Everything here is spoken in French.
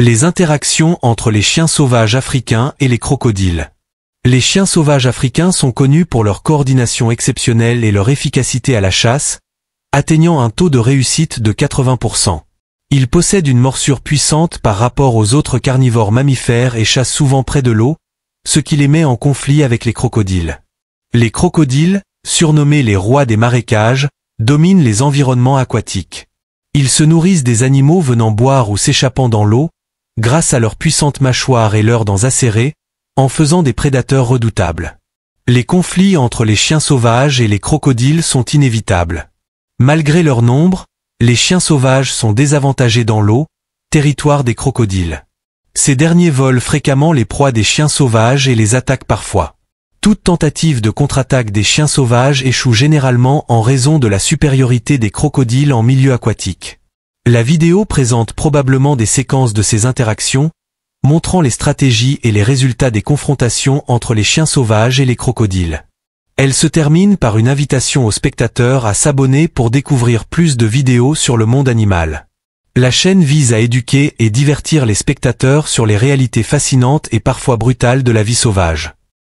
Les interactions entre les chiens sauvages africains et les crocodiles. Les chiens sauvages africains sont connus pour leur coordination exceptionnelle et leur efficacité à la chasse, atteignant un taux de réussite de 80%. Ils possèdent une morsure puissante par rapport aux autres carnivores mammifères et chassent souvent près de l'eau, ce qui les met en conflit avec les crocodiles. Les crocodiles, surnommés les rois des marécages, dominent les environnements aquatiques. Ils se nourrissent des animaux venant boire ou s'échappant dans l'eau, grâce à leurs puissantes mâchoires et leurs dents acérées, en faisant des prédateurs redoutables. Les conflits entre les chiens sauvages et les crocodiles sont inévitables. Malgré leur nombre, les chiens sauvages sont désavantagés dans l'eau, territoire des crocodiles. Ces derniers volent fréquemment les proies des chiens sauvages et les attaquent parfois. Toute tentative de contre-attaque des chiens sauvages échoue généralement en raison de la supériorité des crocodiles en milieu aquatique. La vidéo présente probablement des séquences de ces interactions, montrant les stratégies et les résultats des confrontations entre les chiens sauvages et les crocodiles. Elle se termine par une invitation aux spectateurs à s'abonner pour découvrir plus de vidéos sur le monde animal. La chaîne vise à éduquer et divertir les spectateurs sur les réalités fascinantes et parfois brutales de la vie sauvage.